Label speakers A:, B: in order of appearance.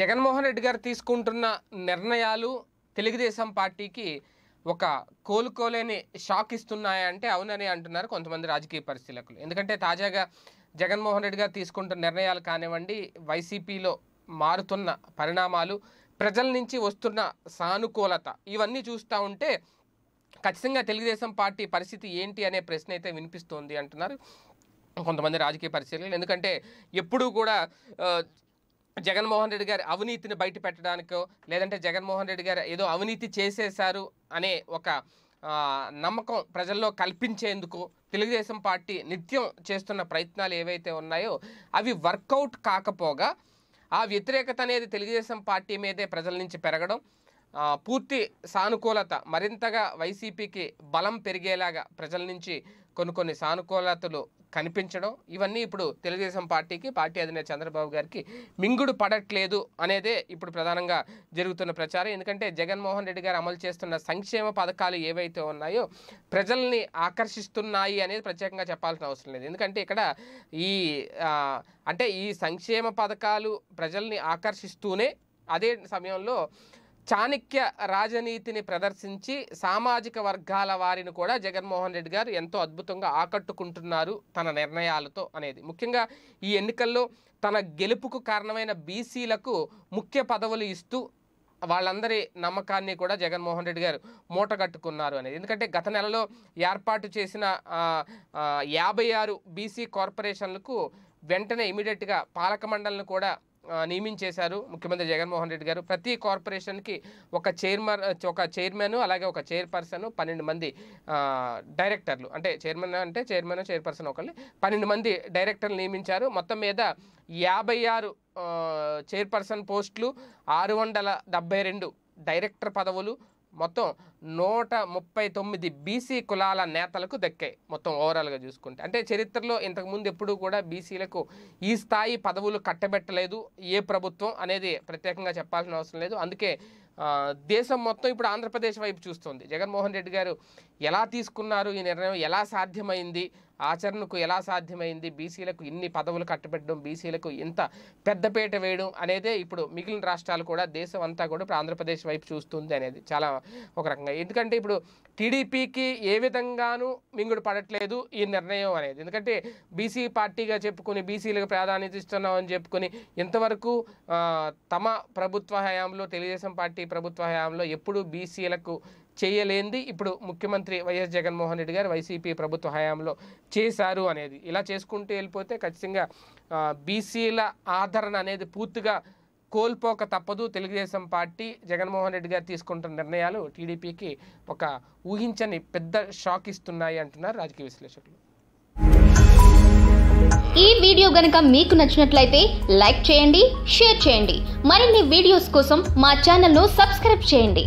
A: జగన్మోహన్ రెడ్డి గారు తీసుకుంటున్న నిర్ణయాలు తెలుగుదేశం పార్టీకి ఒక కోలుకోలేని షాక్ ఇస్తున్నాయంటే అవునని అంటున్నారు కొంతమంది రాజకీయ పరిశీలకులు ఎందుకంటే తాజాగా జగన్మోహన్ రెడ్డి గారు తీసుకుంటున్న నిర్ణయాలు కానివ్వండి వైసీపీలో మారుతున్న పరిణామాలు ప్రజల నుంచి వస్తున్న సానుకూలత ఇవన్నీ చూస్తూ ఉంటే ఖచ్చితంగా తెలుగుదేశం పార్టీ పరిస్థితి ఏంటి అనే ప్రశ్న అయితే వినిపిస్తోంది అంటున్నారు కొంతమంది రాజకీయ పరిశీలకులు ఎందుకంటే ఎప్పుడూ కూడా జగన్మోహన్ రెడ్డి గారి అవినీతిని బయట పెట్టడానికో లేదంటే జగన్మోహన్ రెడ్డి గారు ఏదో అవినీతి చేసేశారు అనే ఒక నమ్మకం ప్రజల్లో కల్పించేందుకు తెలుగుదేశం పార్టీ నిత్యం చేస్తున్న ప్రయత్నాలు ఏవైతే ఉన్నాయో అవి వర్కౌట్ కాకపోగా ఆ వ్యతిరేకత అనేది తెలుగుదేశం పార్టీ మీదే ప్రజల నుంచి పెరగడం పూర్తి సానుకూలత మరింతగా వైసీపీకి బలం పెరిగేలాగా ప్రజల నుంచి కొన్ని కొన్ని సానుకూలతలు కనిపించడం ఇవన్నీ ఇప్పుడు తెలుగుదేశం పార్టీకి పార్టీ అధినేత చంద్రబాబు గారికి మింగుడు పడట్లేదు అనేదే ఇప్పుడు ప్రధానంగా జరుగుతున్న ప్రచారం ఎందుకంటే జగన్మోహన్ రెడ్డి గారు అమలు చేస్తున్న సంక్షేమ పథకాలు ఏవైతే ఉన్నాయో ప్రజల్ని ఆకర్షిస్తున్నాయి అనేది ప్రత్యేకంగా చెప్పాల్సిన అవసరం లేదు ఎందుకంటే ఇక్కడ ఈ అంటే ఈ సంక్షేమ పథకాలు ప్రజల్ని ఆకర్షిస్తూనే అదే సమయంలో చాణక్య రాజనీతిని ప్రదర్శించి సామాజిక వర్గాల వారిని కూడా జగన్మోహన్ రెడ్డి గారు ఎంతో అద్భుతంగా ఆకట్టుకుంటున్నారు తన నిర్ణయాలతో అనేది ముఖ్యంగా ఈ ఎన్నికల్లో తన గెలుపుకు కారణమైన బీసీలకు ముఖ్య పదవులు ఇస్తూ వాళ్ళందరి నమ్మకాన్ని కూడా జగన్మోహన్ రెడ్డి గారు మూటగట్టుకున్నారు అనేది ఎందుకంటే గత నెలలో ఏర్పాటు చేసిన యాభై ఆరు బీసీ కార్పొరేషన్లకు వెంటనే ఇమీడియట్గా పాలక మండలిని కూడా నియమించేశారు ముఖ్యమంత్రి జగన్మోహన్ రెడ్డి గారు ప్రతి కార్పొరేషన్కి ఒక చైర్మన్ ఒక చైర్మన్ అలాగే ఒక చైర్పర్సన్ పన్నెండు మంది డైరెక్టర్లు అంటే చైర్మన్ అంటే చైర్మన్ చైర్పర్సన్ ఒకళ్ళు పన్నెండు మంది డైరెక్టర్లు నియమించారు మొత్తం మీద యాభై ఆరు చైర్పర్సన్ పోస్టులు ఆరు వందల డెబ్బై రెండు డైరెక్టర్ పదవులు మొత్తం నూట ముప్పై తొమ్మిది బీసీ కులాల నేతలకు దక్కాయి మొత్తం ఓవరాల్గా చూసుకుంటే అంటే చరిత్రలో ఇంతకుముందు ఎప్పుడూ కూడా బీసీలకు ఈ స్థాయి పదవులు కట్టబెట్టలేదు ఏ ప్రభుత్వం అనేది ప్రత్యేకంగా చెప్పాల్సిన అవసరం లేదు అందుకే దేశం మొత్తం ఇప్పుడు ఆంధ్రప్రదేశ్ వైపు చూస్తుంది జగన్మోహన్ రెడ్డి గారు ఎలా తీసుకున్నారు ఈ నిర్ణయం ఎలా సాధ్యమైంది ఆచరణకు ఎలా సాధ్యమైంది బీసీలకు ఇన్ని పదవులు కట్టబెట్టడం బీసీలకు ఇంత పెద్దపేట వేయడం అనేదే ఇప్పుడు మిగిలిన రాష్ట్రాలు కూడా దేశం అంతా కూడా ఇప్పుడు ఆంధ్రప్రదేశ్ వైపు చూస్తుంది అనేది చాలా ఒక రకంగా ఎందుకంటే ఇప్పుడు టీడీపీకి ఏ విధంగానూ మింగుడు పడట్లేదు ఈ నిర్ణయం అనేది ఎందుకంటే బీసీ పార్టీగా చెప్పుకొని బీసీలకు ప్రాధాన్యత ఇస్తున్నాం అని చెప్పుకొని ఇంతవరకు తమ ప్రభుత్వ హయాంలో తెలుగుదేశం పార్టీ ప్రభుత్వ హయాంలో ఎప్పుడు బీసీలకు చేయలేంది ఇప్పుడు ముఖ్యమంత్రి వైఎస్ జగన్మోహన్ రెడ్డి గారు వైసీపీ ప్రభుత్వ హయాంలో చేశారు అనేది ఇలా చేసుకుంటూ వెళ్ళిపోతే ఖచ్చితంగా బీసీల ఆదరణ అనేది పూర్తిగా కోల్పోక తప్పదు తెలుగుదేశం పార్టీ జగన్మోహన్ రెడ్డి గారు తీసుకుంటున్న నిర్ణయాలు టీడీపీకి ఒక ఊహించని పెద్ద షాక్ ఇస్తున్నాయి అంటున్నారు రాజకీయ విశ్లేషకులు ఈ వీడియో గనక మీకు నచ్చినట్లయితే లైక్ చేయండి షేర్ చేయండి మరిన్ని వీడియోస్ కోసం మా ఛానల్ను సబ్స్క్రైబ్ చేయండి